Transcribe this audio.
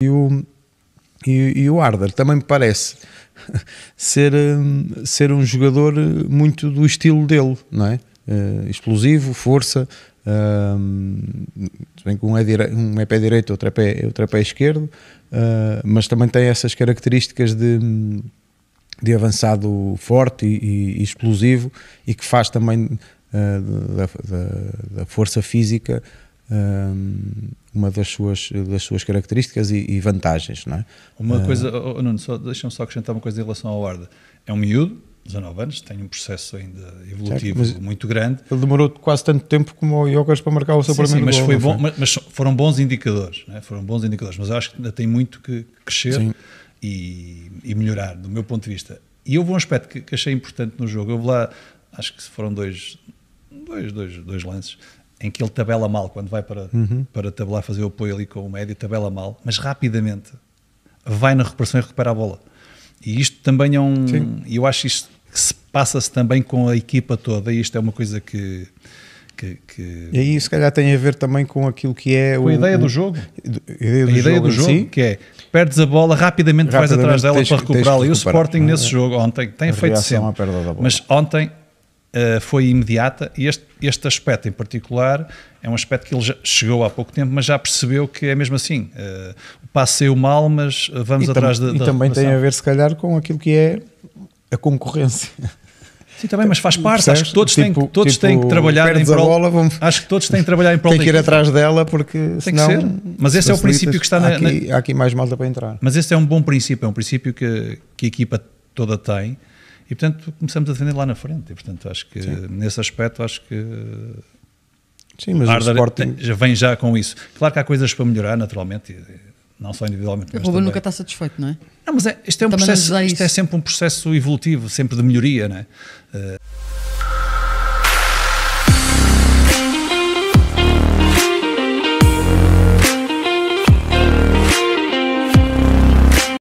e o, e, e o Arder. Também me parece ser, hum, ser um jogador eh, muito do estilo dele, não é? Uh, explosivo, força, hum, se bem que um é, um é pé direito, outro é pé, outro é pé esquerdo, uh, mas também tem essas características de, hum, de avançado forte e, e explosivo e que faz também uh, da, da, da, força física uma das suas, das suas características e, e vantagens. Não é? Uma uh... coisa, oh, oh, Nuno, só, deixa-me só acrescentar uma coisa em relação ao Arda. É um miúdo, 19 anos, tem um processo ainda evolutivo certo, muito grande. Ele demorou quase tanto tempo como o Jokers para marcar o seu sim, primeiro sim, mas gol, Foi bom, Mas, foram bons indicadores, é? foram bons indicadores, mas acho que ainda tem muito que crescer e, e, melhorar, do meu ponto de vista. E houve um aspecto que, que achei importante no jogo, houve lá, acho que foram dois, dois, dois, dois lances, em que ele tabela mal, quando vai para, uhum. para tabelar, fazer o apoio ali com o médio, tabela mal, mas rapidamente vai na recuperação e recupera a bola. E isto também é um. Sim. Eu acho isto que se passa-se também com a equipa toda, e isto é uma coisa que. Que, que... E aí, se calhar, tem a ver também com aquilo que é com o, a ideia do jogo. a ideia do a ideia jogo, do jogo que é perdes a bola, rapidamente, rapidamente vais atrás dela tens, para recuperá-la. E o Sporting, nesse é. jogo, ontem, tem feito sempre. Mas ontem eh, foi imediata e este, este aspecto em particular é um aspecto que ele já chegou há pouco tempo, mas já percebeu que é mesmo assim. Uh, eh, passei o mal, mas vamos e atrás da. E da também tem a ver, se calhar, com aquilo que é a concorrência. Sim, também, mas faz parte. Acho que todos, tipo, têm, que, tipo, todos tipo, têm que tipo, trabalhar em prol. Bola, vamos... Acho que todos têm que trabalhar em prol. Tem que ir atrás dela porque tem senão, que ser. Mas se esse é o princípio que está na, aqui, Há aqui mais malta para entrar. Mas esse é um bom princípio, é um princípio que, que a equipa toda tem e, portanto, começamos a defender lá na frente. E, portanto, acho que, Sim. nesse aspecto, acho que Sim, mas Arder o Sporting... já vem já com isso. Claro que há coisas para melhorar, naturalmente, não só individualmente. O Ruben nunca está satisfeito, não é? Não, mas é, isto, é, um processo, isto é sempre um processo evolutivo, sempre de melhoria, não é? Uh...